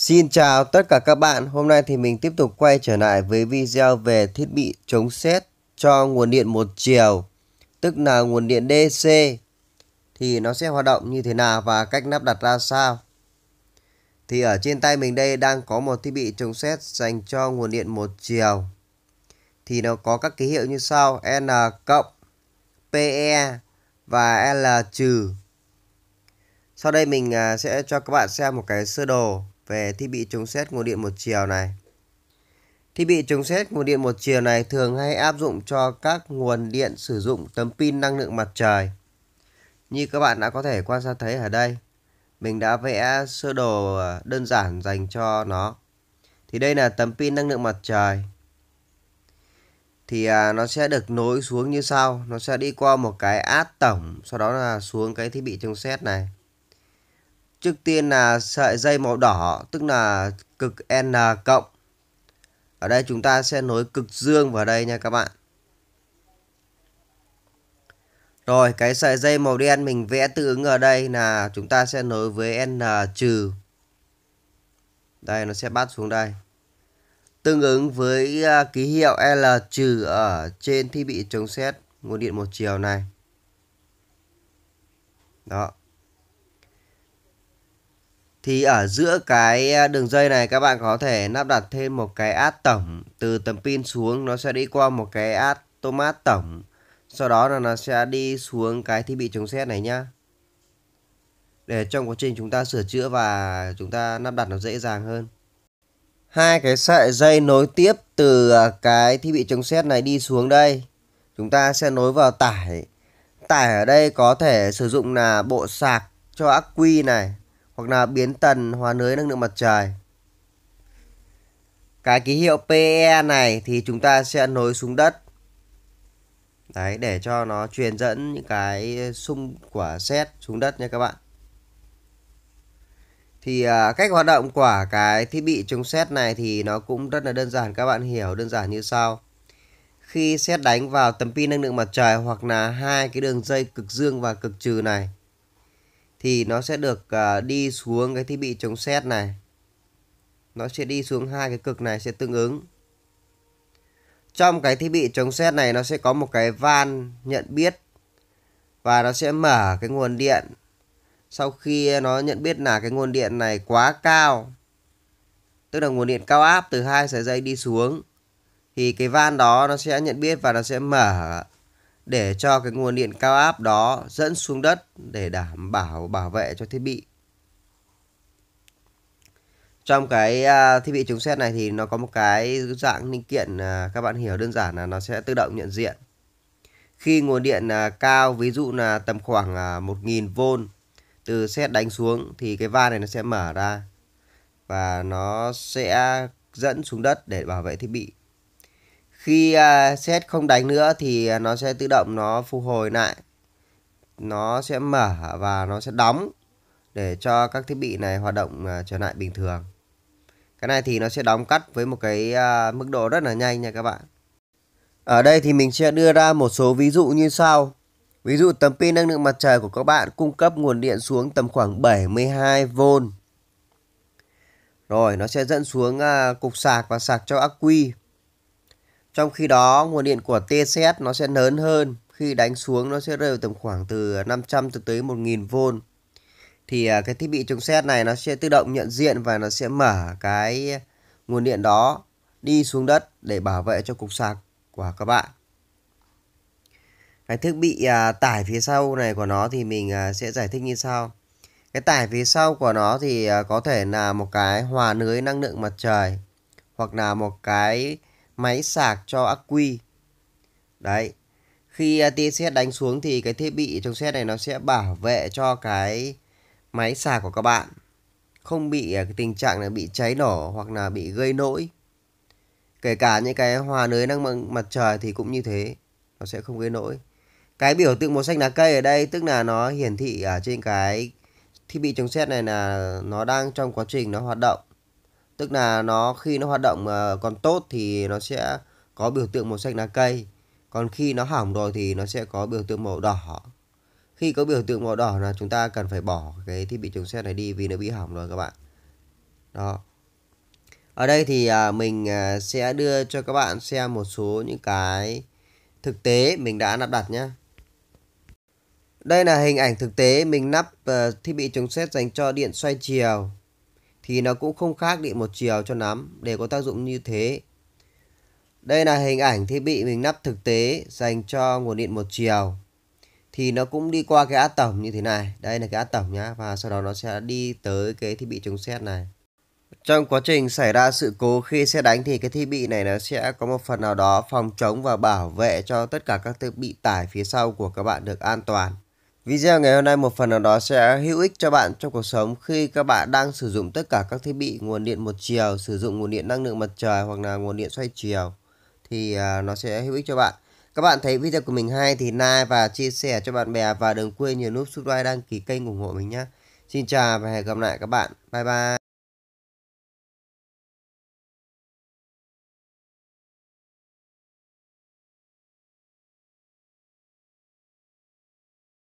Xin chào tất cả các bạn, hôm nay thì mình tiếp tục quay trở lại với video về thiết bị chống xét cho nguồn điện một chiều, tức là nguồn điện DC thì nó sẽ hoạt động như thế nào và cách lắp đặt ra sao. Thì ở trên tay mình đây đang có một thiết bị chống xét dành cho nguồn điện một chiều. Thì nó có các ký hiệu như sau: N cộng, PE và L trừ. Sau đây mình à, sẽ cho các bạn xem một cái sơ đồ về thiết bị chống xét nguồn điện một chiều này. Thiết bị chống xét nguồn điện một chiều này thường hay áp dụng cho các nguồn điện sử dụng tấm pin năng lượng mặt trời. Như các bạn đã có thể quan sát thấy ở đây, mình đã vẽ sơ đồ đơn giản dành cho nó. Thì đây là tấm pin năng lượng mặt trời. Thì à, nó sẽ được nối xuống như sau, nó sẽ đi qua một cái át tổng, sau đó là xuống cái thiết bị chống xét này. Trước tiên là sợi dây màu đỏ tức là cực N cộng. Ở đây chúng ta sẽ nối cực dương vào đây nha các bạn. Rồi cái sợi dây màu đen mình vẽ tương ứng ở đây là chúng ta sẽ nối với N trừ. Đây nó sẽ bắt xuống đây. Tương ứng với à, ký hiệu L trừ ở trên thiết bị chống xét nguồn điện một chiều này. Đó thì ở giữa cái à, đường dây này các bạn có thể lắp đặt thêm một cái át tổng từ tấm pin xuống nó sẽ đi qua một cái tomat tổng sau đó là nó sẽ đi xuống cái thiết bị chống xét này nhá để trong quá trình chúng ta sửa chữa và chúng ta lắp đặt nó dễ dàng hơn hai cái sợi dây nối tiếp từ à, cái thiết bị chống xét này đi xuống đây chúng ta sẽ nối vào tải tải ở đây có thể sử dụng là bộ sạc cho ắc quy này hoặc là biến tần hóa lưới năng lượng mặt trời. Cái ký hiệu PE này thì chúng ta sẽ nối xuống đất. Đấy, để cho nó truyền dẫn những cái xung của xét xuống đất nha các bạn. Thì à, cách hoạt động của cái thiết bị chống xét này thì nó cũng rất là đơn giản các bạn hiểu đơn giản như sau. Khi xét đánh vào tấm pin năng lượng mặt trời hoặc là hai cái đường dây cực dương và cực trừ này thì nó sẽ được uh, đi xuống cái thiết bị chống xét này. Nó sẽ đi xuống hai cái cực này sẽ tương ứng. Trong cái thiết bị chống xét này nó sẽ có một cái van nhận biết và nó sẽ mở cái nguồn điện. Sau khi nó nhận biết là cái nguồn điện này quá cao, tức là nguồn điện cao áp từ hai sợi dây đi xuống thì cái van đó nó sẽ nhận biết và nó sẽ mở để cho cái nguồn điện cao áp đó dẫn xuống đất để đảm bảo bảo vệ cho thiết bị. Trong cái à, thiết bị chống xét này thì nó có một cái dạng linh kiện à, các bạn hiểu đơn giản là nó sẽ tự động nhận diện. Khi nguồn điện à, cao ví dụ là tầm khoảng 1000V từ xét đánh xuống thì cái van này nó sẽ mở ra và nó sẽ dẫn xuống đất để bảo vệ thiết bị khi uh, à, set không đánh nữa thì à, nó sẽ tự động nó phục hồi lại nó sẽ mở và nó sẽ đóng để cho các thiết bị này hoạt động à, trở lại bình thường cái này thì nó sẽ đóng cắt với một cái mức độ rất là nhanh nha các bạn ở đây thì mình sẽ đưa ra một số ví dụ như sau ví dụ tấm pin năng lượng mặt trời của các bạn cung cấp nguồn điện xuống tầm khoảng 72V rồi nó sẽ dẫn xuống cục sạc và sạc cho ắc quy trong khi đó, nguồn điện của TCS nó sẽ lớn hơn, khi đánh xuống nó sẽ rơi vào tầm khoảng từ 500 cho tới 1000V. Thì à, cái thiết bị chống xét này nó sẽ tự động nhận diện và nó sẽ mở cái nguồn điện đó đi xuống đất để bảo vệ cho cục sạc của các bạn. Cái thiết bị à, tải phía sau này của nó thì mình à, sẽ giải thích như sau. Cái tải phía sau của nó thì có thể là một cái hòa lưới năng lượng mặt trời hoặc là một cái máy sạc cho ắc quy. Đấy. Khi à, tia sét đánh xuống thì cái thiết bị trong sét này nó sẽ bảo vệ cho cái máy sạc của các bạn không bị à, cái tình trạng là bị cháy nổ hoặc là bị gây nỗi Kể cả những cái hòa lưới năng lượng mặt trời thì cũng như thế, nó sẽ không gây nỗi Cái biểu tượng màu xanh lá cây ở đây tức là nó hiển thị ở trên cái thiết bị chống sét này là nó đang trong quá trình nó hoạt động tức là nó khi nó hoạt động ờ, còn tốt thì nó sẽ có biểu tượng màu xanh lá cây còn khi nó hỏng rồi thì nó sẽ có biểu tượng màu đỏ khi có biểu tượng màu đỏ là chúng ta cần phải bỏ cái thiết bị chống xét này đi vì nó bị hỏng rồi các bạn đó ở đây thì à, mình à, sẽ đưa cho các bạn xem một số những cái thực tế mình đã lắp đặt nhé đây là hình ảnh thực tế mình lắp ờ, thiết bị chống xét dành cho điện xoay chiều thì nó cũng không khác điện một chiều cho lắm để có tác dụng như thế. Đây là hình ảnh thiết bị mình nắp thực tế dành cho nguồn điện một chiều. Thì nó cũng đi qua cái át tổng như thế này. Đây là cái át tổng nhá. Và sau đó nó sẽ đi tới cái thiết bị chống xét này. Trong quá trình xảy ra sự cố khi xe đánh thì cái thiết bị này nó sẽ có một phần nào đó phòng chống và bảo vệ cho tất cả các thiết bị tải phía sau của các bạn được an toàn. Video ngày hôm nay một phần nào đó sẽ hữu ích cho bạn trong cuộc sống khi các bạn đang sử dụng tất cả các thiết bị nguồn điện một chiều, sử dụng nguồn điện năng lượng mặt trời hoặc là nguồn điện xoay chiều thì à, nó sẽ hữu ích cho bạn. Các bạn thấy video của mình hay thì like và chia sẻ cho bạn bè và đừng quên nhiều nút subscribe đăng ký kênh ủng hộ mình nhé. Xin chào và hẹn gặp lại các bạn. Bye bye.